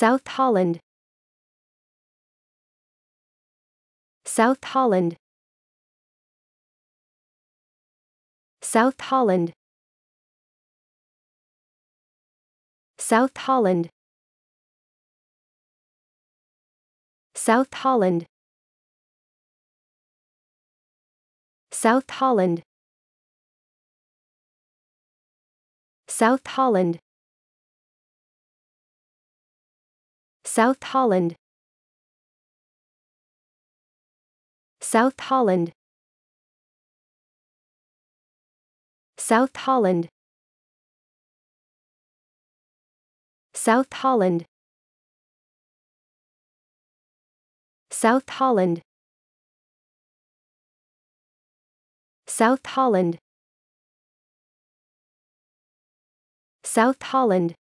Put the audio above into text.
South Holland South Holland South Holland South Holland South Holland South Holland South Holland South Holland South Holland South Holland South Holland South Holland South Holland South Holland